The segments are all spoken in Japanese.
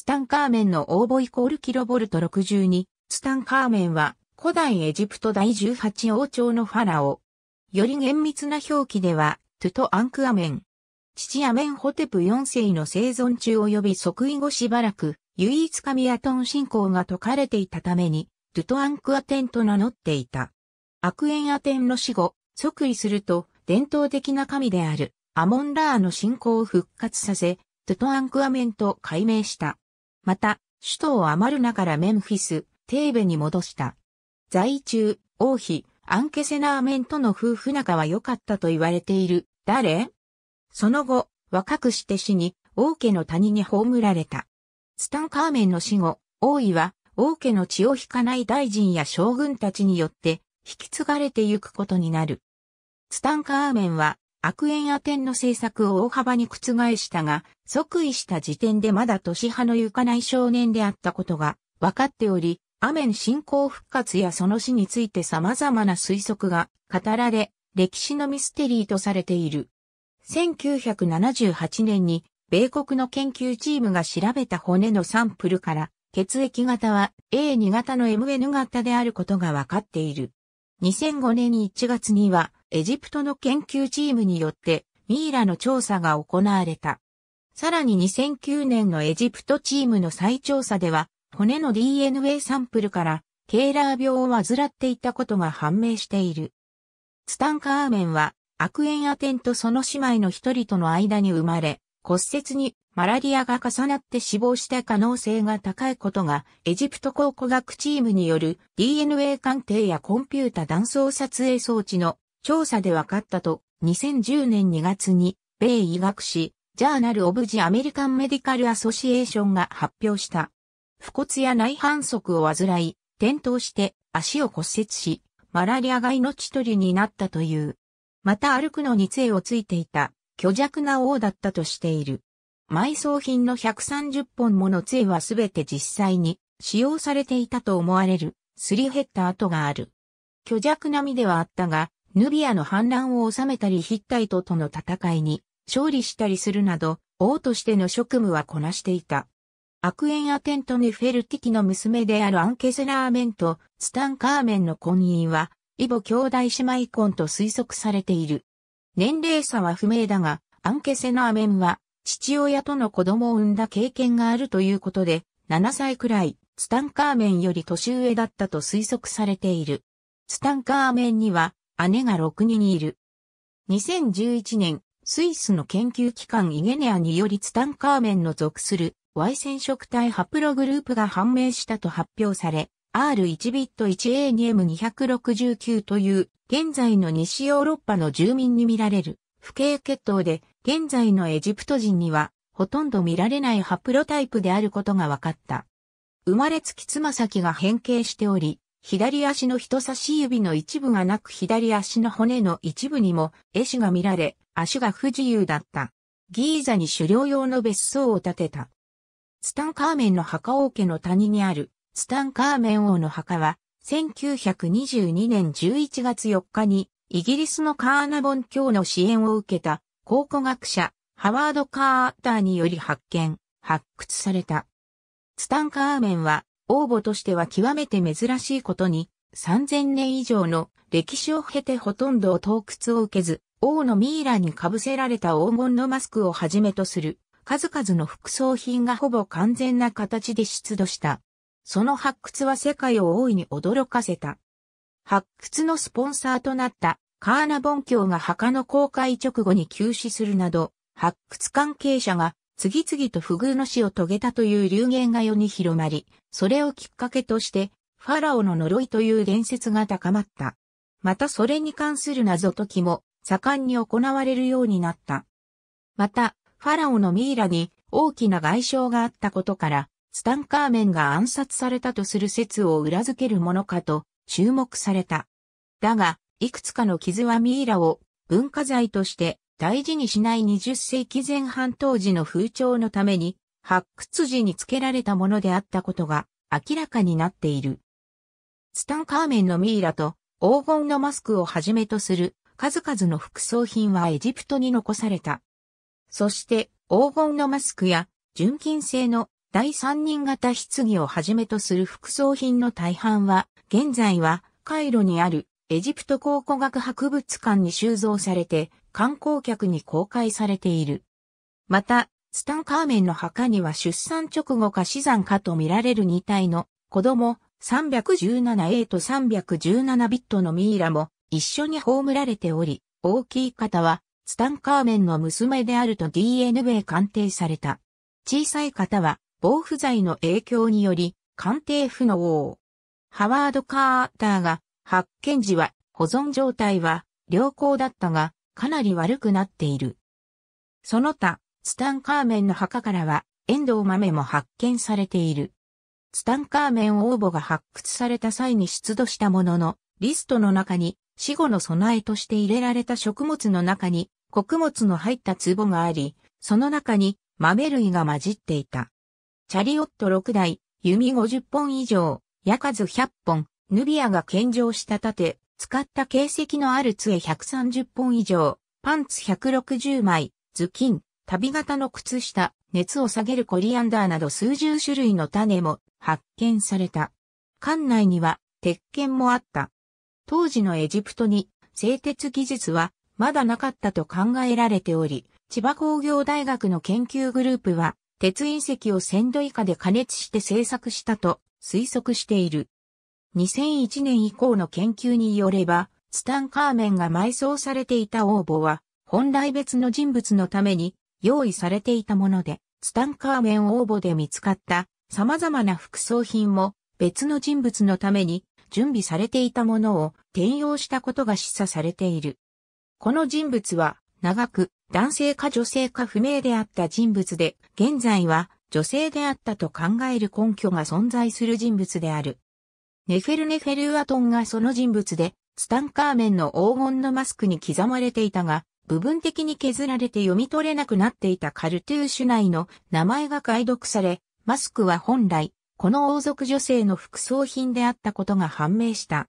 ツタンカーメンの応募イコールキロボルト62、ツタンカーメンは古代エジプト第18王朝のファラオ。より厳密な表記では、トゥトアンクアメン。父アメンホテプ4世の生存中及び即位後しばらく、唯一神アトン信仰が解かれていたために、トゥトアンクアテンと名乗っていた。悪縁アテンの死後、即位すると、伝統的な神である、アモンラーの信仰を復活させ、トゥトアンクアメンと改名した。また、首都をアマルナからメンフィス、テーベに戻した。在中、王妃、アンケセナーメンとの夫婦仲は良かったと言われている、誰その後、若くして死に、王家の谷に葬られた。ツタンカーメンの死後、王位は、王家の血を引かない大臣や将軍たちによって、引き継がれてゆくことになる。ツタンカーメンは、悪縁アテンの政策を大幅に覆したが、即位した時点でまだ年派の行かない少年であったことが分かっており、アメン信仰復活やその死について様々な推測が語られ、歴史のミステリーとされている。1978年に米国の研究チームが調べた骨のサンプルから血液型は A2 型の MN 型であることが分かっている。2005年1月にはエジプトの研究チームによってミイラの調査が行われた。さらに2009年のエジプトチームの再調査では、骨の DNA サンプルからケーラー病を患っていたことが判明している。ツタンカーメンは悪縁アテンとその姉妹の一人との間に生まれ、骨折にマラリアが重なって死亡した可能性が高いことがエジプト考古学チームによる DNA 鑑定やコンピュータ断層撮影装置の調査で分かったと、2010年2月に、米医学誌、ジャーナル・オブ・ジ・アメリカン・メディカル・アソシエーションが発表した。不骨や内反則を患い、転倒して足を骨折し、マラリアが命取りになったという。また歩くのに杖をついていた、虚弱な王だったとしている。埋葬品の130本もの杖はすべて実際に使用されていたと思われる、すり減った跡がある。虚弱な身ではあったが、ヌビアの反乱を収めたりヒッタイトとの戦いに勝利したりするなど、王としての職務はこなしていた。アクエンアテントネフェルティキの娘であるアンケセラーメンとツタンカーメンの婚姻は、イボ兄弟姉妹婚と推測されている。年齢差は不明だが、アンケセナーメンは、父親との子供を産んだ経験があるということで、7歳くらい、ツタンカーメンより年上だったと推測されている。ツタンカーメンには、姉が6人いる。2011年、スイスの研究機関イゲネアによりツタンカーメンの属する Y 染色体ハプログループが判明したと発表され、R1 ビット 1A2M269 という現在の西ヨーロッパの住民に見られる不景血統で現在のエジプト人にはほとんど見られないハプロタイプであることが分かった。生まれつきつま先が変形しており、左足の人差し指の一部がなく左足の骨の一部にも絵師が見られ、足が不自由だった。ギーザに狩猟用の別荘を建てた。ツタンカーメンの墓王家の谷にある、ツタンカーメン王の墓は、1922年11月4日に、イギリスのカーナボン教の支援を受けた、考古学者、ハワード・カー・ターにより発見、発掘された。ツタンカーメンは、王募としては極めて珍しいことに、3000年以上の歴史を経てほとんど洞窟を受けず、王のミイラに被せられた黄金のマスクをはじめとする、数々の副葬品がほぼ完全な形で出土した。その発掘は世界を大いに驚かせた。発掘のスポンサーとなったカーナボン教が墓の公開直後に休止するなど、発掘関係者が次々と不遇の死を遂げたという流言が世に広まり、それをきっかけとして、ファラオの呪いという伝説が高まった。またそれに関する謎解きも盛んに行われるようになった。また、ファラオのミイラに大きな外傷があったことから、ツタンカーメンが暗殺されたとする説を裏付けるものかと注目された。だが、いくつかの傷はミイラを文化財として大事にしない20世紀前半当時の風潮のために発掘時に付けられたものであったことが明らかになっている。ツタンカーメンのミイラと黄金のマスクをはじめとする数々の副葬品はエジプトに残された。そして黄金のマスクや純金製の第三人型棺をはじめとする副葬品の大半は現在はカイロにあるエジプト考古学博物館に収蔵されて、観光客に公開されている。また、ツタンカーメンの墓には出産直後か死産かと見られる2体の子供 317A と 317B トのミイラも一緒に葬られており、大きい方はツタンカーメンの娘であると DNA 鑑定された。小さい方は防腐剤の影響により鑑定不能。ハワード・カーターが発見時は保存状態は良好だったが、かなり悪くなっている。その他、ツタンカーメンの墓からは、遠藤豆も発見されている。ツタンカーメン応募が発掘された際に出土したものの、リストの中に死後の備えとして入れられた食物の中に穀物の入った壺があり、その中に豆類が混じっていた。チャリオット6台、弓50本以上、矢数100本、ヌビアが献上した盾、使った形跡のある杖130本以上、パンツ160枚、頭巾、旅型の靴下、熱を下げるコリアンダーなど数十種類の種も発見された。館内には鉄拳もあった。当時のエジプトに製鉄技術はまだなかったと考えられており、千葉工業大学の研究グループは鉄隕石を1000度以下で加熱して製作したと推測している。2001年以降の研究によれば、ツタンカーメンが埋葬されていた応募は、本来別の人物のために用意されていたもので、ツタンカーメン応募で見つかった様々な副葬品も別の人物のために準備されていたものを転用したことが示唆されている。この人物は長く男性か女性か不明であった人物で、現在は女性であったと考える根拠が存在する人物である。ネフェルネフェルアトンがその人物で、ツタンカーメンの黄金のマスクに刻まれていたが、部分的に削られて読み取れなくなっていたカルトゥーシュ内の名前が解読され、マスクは本来、この王族女性の副葬品であったことが判明した。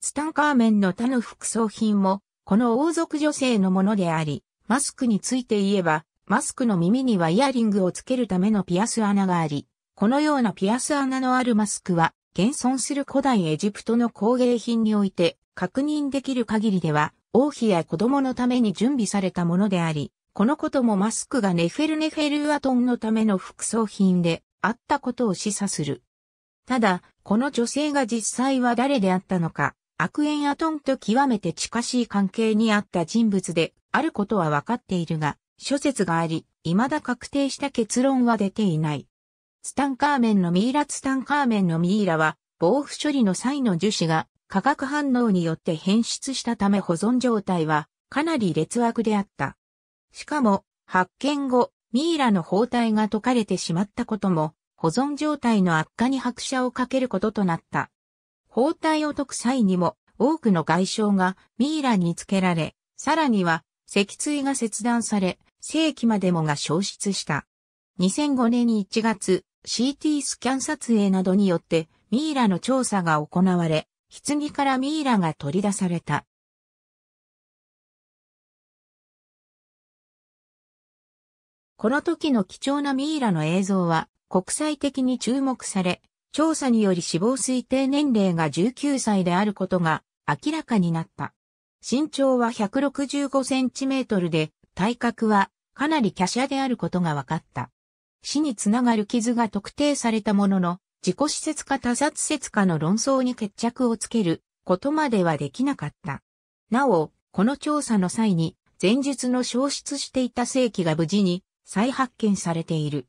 ツタンカーメンの他の副葬品も、この王族女性のものであり、マスクについて言えば、マスクの耳にはイヤリングをつけるためのピアス穴があり、このようなピアス穴のあるマスクは、現存する古代エジプトの工芸品において確認できる限りでは、王妃や子供のために準備されたものであり、このこともマスクがネフェルネフェルアトンのための副葬品であったことを示唆する。ただ、この女性が実際は誰であったのか、悪縁アトンと極めて近しい関係にあった人物であることは分かっているが、諸説があり、未だ確定した結論は出ていない。ツタンカーメンのミイラツタンカーメンのミイラは、防腐処理の際の樹脂が化学反応によって変質したため保存状態はかなり劣悪であった。しかも、発見後、ミイラの包帯が溶かれてしまったことも、保存状態の悪化に拍車をかけることとなった。包帯を解く際にも、多くの外傷がミイラにつけられ、さらには、脊椎が切断され、世紀までもが消失した。2005年1月、CT スキャン撮影などによってミイラの調査が行われ、棺からミイラが取り出された。この時の貴重なミイラの映像は国際的に注目され、調査により死亡推定年齢が19歳であることが明らかになった。身長は165センチメートルで、体格はかなり華奢であることが分かった。死につながる傷が特定されたものの、自己施設か他殺説かの論争に決着をつけることまではできなかった。なお、この調査の際に、前述の消失していた世紀が無事に再発見されている。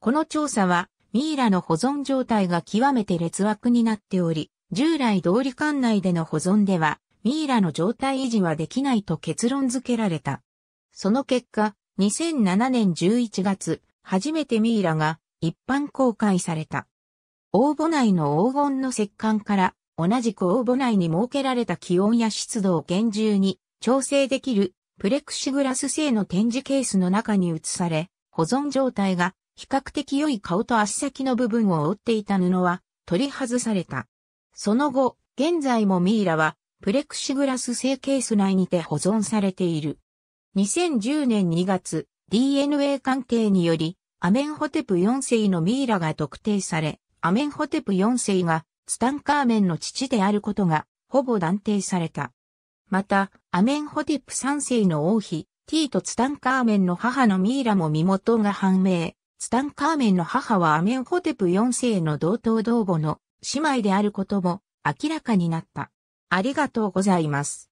この調査は、ミイラの保存状態が極めて劣悪になっており、従来通り館内での保存では、ミイラの状態維持はできないと結論付けられた。その結果、2007年11月、初めてミイラが一般公開された。応募内の黄金の石棺から同じく応募内に設けられた気温や湿度を厳重に調整できるプレクシグラス製の展示ケースの中に移され、保存状態が比較的良い顔と足先の部分を覆っていた布は取り外された。その後、現在もミイラはプレクシグラス製ケース内にて保存されている。2010年2月、DNA 鑑定によりアメンホテプ4世のミイラが特定され、アメンホテプ4世がツタンカーメンの父であることがほぼ断定された。また、アメンホテプ3世の王妃、ティーとツタンカーメンの母のミイラも身元が判明。ツタンカーメンの母はアメンホテプ4世の同等同母の姉妹であることも明らかになった。ありがとうございます。